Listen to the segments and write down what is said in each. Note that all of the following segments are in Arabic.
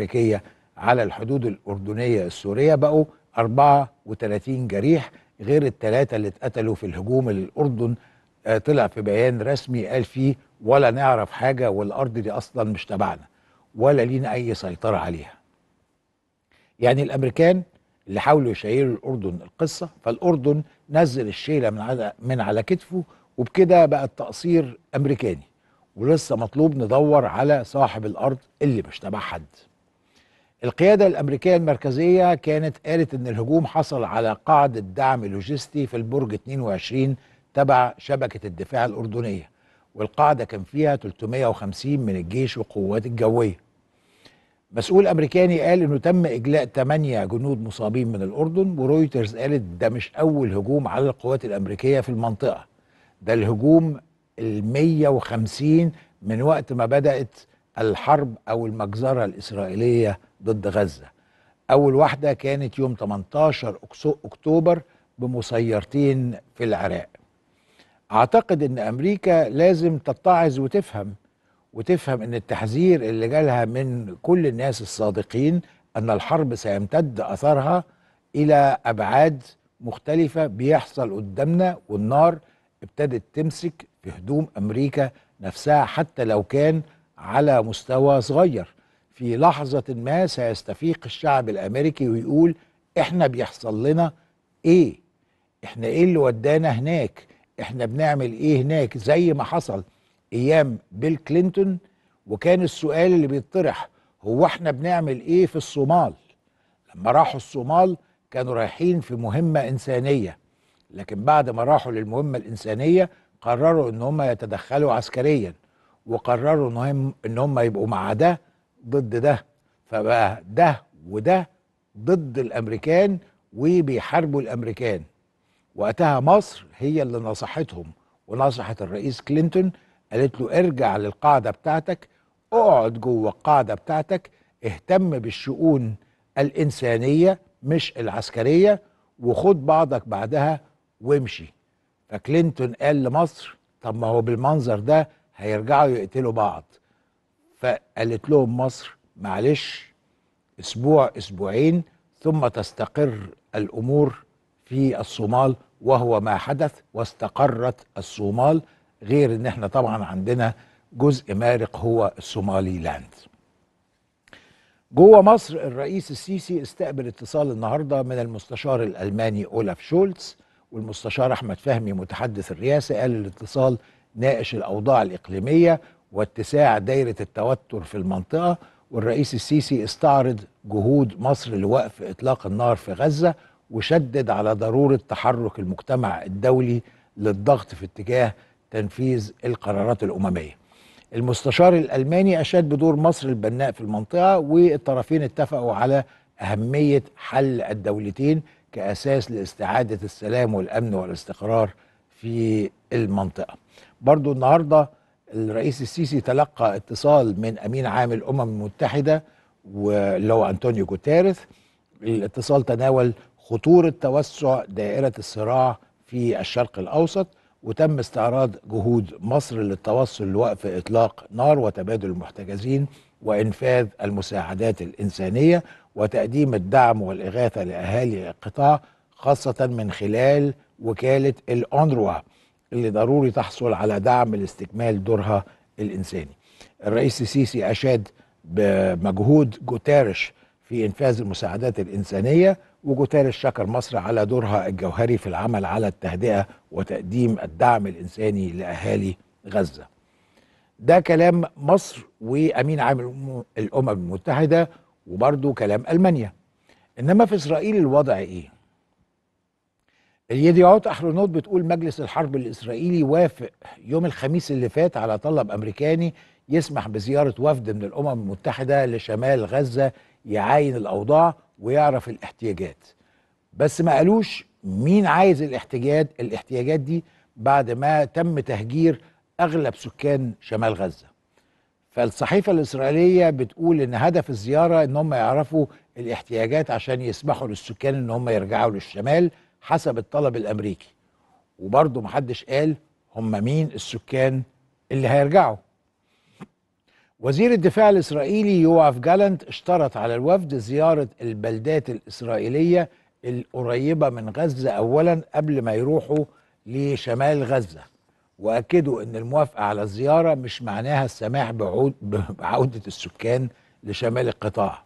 الأمريكية على الحدود الأردنية السورية بقوا 34 جريح غير الثلاثة اللي اتقتلوا في الهجوم الأردن آه، طلع في بيان رسمي قال فيه ولا نعرف حاجة والأرض دي أصلا مش تبعنا ولا لينا أي سيطرة عليها يعني الأمريكان اللي حاولوا يشيلوا الأردن القصة فالأردن نزل الشيلة من على, من على كتفه وبكده بقى التقصير أمريكاني ولسه مطلوب ندور على صاحب الأرض اللي مش تبع حد القيادة الأمريكية المركزية كانت قالت أن الهجوم حصل على قاعدة دعم لوجستي في البرج 22 تبع شبكة الدفاع الأردنية والقاعدة كان فيها 350 من الجيش والقوات الجوية مسؤول أمريكاني قال أنه تم إجلاء 8 جنود مصابين من الأردن ورويترز قالت ده مش أول هجوم على القوات الأمريكية في المنطقة ده الهجوم ال 150 من وقت ما بدأت الحرب أو المجزرة الإسرائيلية ضد غزة أول واحدة كانت يوم 18 أكتوبر بمسيرتين في العراق أعتقد أن أمريكا لازم تتعظ وتفهم وتفهم أن التحذير اللي جالها من كل الناس الصادقين أن الحرب سيمتد أثرها إلى أبعاد مختلفة بيحصل قدامنا والنار ابتدت تمسك في هدوم أمريكا نفسها حتى لو كان على مستوى صغير في لحظة ما سيستفيق الشعب الأمريكي ويقول إحنا بيحصل لنا إيه إحنا إيه اللي ودانا هناك إحنا بنعمل إيه هناك زي ما حصل أيام بيل كلينتون وكان السؤال اللي بيطرح هو إحنا بنعمل إيه في الصومال لما راحوا الصومال كانوا رايحين في مهمة إنسانية لكن بعد ما راحوا للمهمة الإنسانية قرروا إن هم يتدخلوا عسكريا وقرروا إن هم, إن هم يبقوا مع ده ضد ده فبقى ده وده ضد الامريكان وبيحاربوا الامريكان وقتها مصر هي اللي نصحتهم ونصحت الرئيس كلينتون قالت له ارجع للقاعده بتاعتك اقعد جوه القاعده بتاعتك اهتم بالشؤون الانسانيه مش العسكريه وخد بعضك بعدها وامشي فكلينتون قال لمصر طب ما هو بالمنظر ده هيرجعوا يقتلوا بعض فقالت لهم مصر معلش اسبوع اسبوعين ثم تستقر الامور في الصومال وهو ما حدث واستقرت الصومال غير ان احنا طبعا عندنا جزء مارق هو الصومالي لاند جوه مصر الرئيس السيسي استقبل اتصال النهارده من المستشار الالماني اولاف شولتز والمستشار احمد فهمي متحدث الرئاسه قال الاتصال ناقش الاوضاع الاقليميه واتساع دايره التوتر في المنطقه والرئيس السيسي استعرض جهود مصر لوقف اطلاق النار في غزه وشدد على ضروره تحرك المجتمع الدولي للضغط في اتجاه تنفيذ القرارات الامميه. المستشار الالماني اشاد بدور مصر البناء في المنطقه والطرفين اتفقوا على اهميه حل الدولتين كاساس لاستعاده السلام والامن والاستقرار في المنطقه. برضو النهارده الرئيس السيسي تلقى اتصال من امين عام الامم المتحده واللي هو انطونيو جوتيرث الاتصال تناول خطوره توسع دائره الصراع في الشرق الاوسط وتم استعراض جهود مصر للتوصل لوقف اطلاق نار وتبادل المحتجزين وانفاذ المساعدات الانسانيه وتقديم الدعم والاغاثه لاهالي القطاع خاصه من خلال وكاله الاونروا اللي ضروري تحصل على دعم لاستكمال دورها الإنساني الرئيس السيسي أشاد بمجهود جوتارش في إنفاذ المساعدات الإنسانية وجوتارش شكر مصر على دورها الجوهري في العمل على التهدئة وتقديم الدعم الإنساني لأهالي غزة ده كلام مصر وأمين عام الأمم المتحدة وبرضه كلام ألمانيا إنما في إسرائيل الوضع إيه؟ اليديعات أحرونوت بتقول مجلس الحرب الإسرائيلي وافق يوم الخميس اللي فات على طلب أمريكاني يسمح بزيارة وفد من الأمم المتحدة لشمال غزة يعاين الأوضاع ويعرف الاحتياجات بس ما قالوش مين عايز الاحتياجات الاحتياجات دي بعد ما تم تهجير أغلب سكان شمال غزة فالصحيفة الإسرائيلية بتقول إن هدف الزيارة إن هم يعرفوا الاحتياجات عشان يسمحوا للسكان إن هم يرجعوا للشمال حسب الطلب الامريكي وبرضه محدش قال هم مين السكان اللي هيرجعوا وزير الدفاع الإسرائيلي يوآف جالنت اشترط على الوفد زيارة البلدات الإسرائيلية القريبة من غزة أولا قبل ما يروحوا لشمال غزة وأكدوا أن الموافقة على الزيارة مش معناها السماح بعود بعودة السكان لشمال القطاع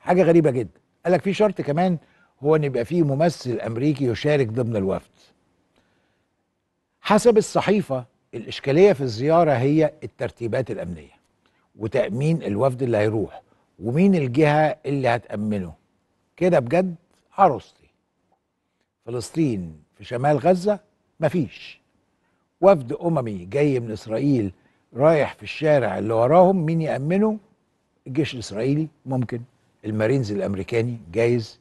حاجة غريبة جدا قالك في شرط كمان هو ان يبقى فيه ممثل امريكي يشارك ضمن الوفد حسب الصحيفه الاشكاليه في الزياره هي الترتيبات الامنيه وتامين الوفد اللي هيروح ومين الجهه اللي هتامنه كده بجد عروستي فلسطين في شمال غزه مفيش وفد اممي جاي من اسرائيل رايح في الشارع اللي وراهم مين يامنه الجيش الاسرائيلي ممكن المارينز الامريكاني جايز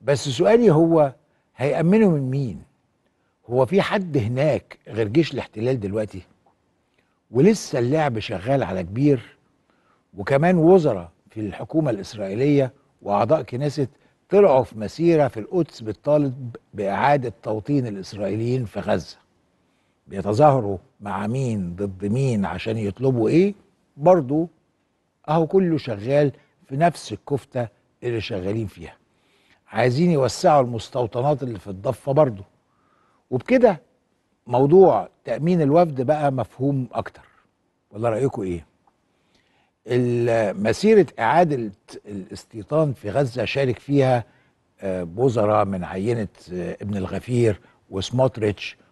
بس سؤالي هو هيأمنوا من مين؟ هو في حد هناك غير جيش الاحتلال دلوقتي؟ ولسه اللعب شغال على كبير وكمان وزراء في الحكومة الإسرائيلية وأعضاء كنيسة طلعوا في مسيرة في القدس بتطالب بإعادة توطين الإسرائيليين في غزة بيتظاهروا مع مين ضد مين عشان يطلبوا إيه برضو أهو كله شغال في نفس الكفتة اللي شغالين فيها عايزين يوسعوا المستوطنات اللي في الضفه برضه وبكده موضوع تامين الوفد بقى مفهوم اكتر ولا رايكم ايه مسيره اعاده الاستيطان في غزه شارك فيها آه، وزراء من عينه آه، ابن الغفير وسموتريتش